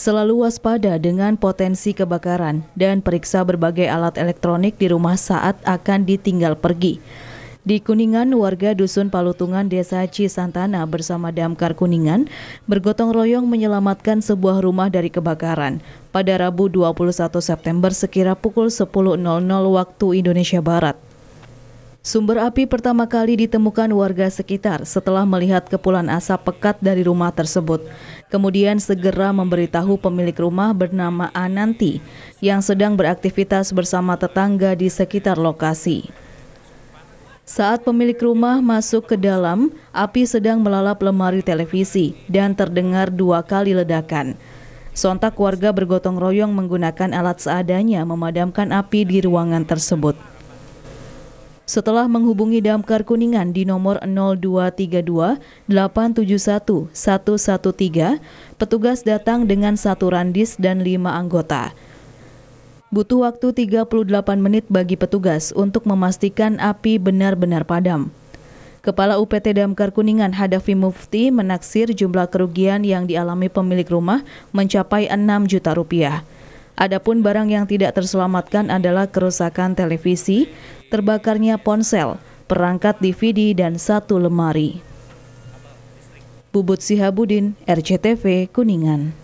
Selalu waspada dengan potensi kebakaran dan periksa berbagai alat elektronik di rumah saat akan ditinggal pergi. Di Kuningan, warga Dusun Palutungan Desa Cisantana bersama Damkar Kuningan bergotong royong menyelamatkan sebuah rumah dari kebakaran. Pada Rabu 21 September sekira pukul 10.00 waktu Indonesia Barat. Sumber api pertama kali ditemukan warga sekitar setelah melihat kepulan asap pekat dari rumah tersebut. Kemudian segera memberitahu pemilik rumah bernama Ananti yang sedang beraktivitas bersama tetangga di sekitar lokasi. Saat pemilik rumah masuk ke dalam, api sedang melalap lemari televisi dan terdengar dua kali ledakan. Sontak warga bergotong royong menggunakan alat seadanya memadamkan api di ruangan tersebut setelah menghubungi Damkar Kuningan di nomor 0232 871 113, petugas datang dengan satu randis dan lima anggota. Butuh waktu 38 menit bagi petugas untuk memastikan api benar-benar padam. Kepala UPT Damkar Kuningan Hadafi Mufti menaksir jumlah kerugian yang dialami pemilik rumah mencapai 6 juta rupiah. Adapun barang yang tidak terselamatkan adalah kerusakan televisi, terbakarnya ponsel, perangkat DVD dan satu lemari. Bubut Sihabudin, RCTV, Kuningan.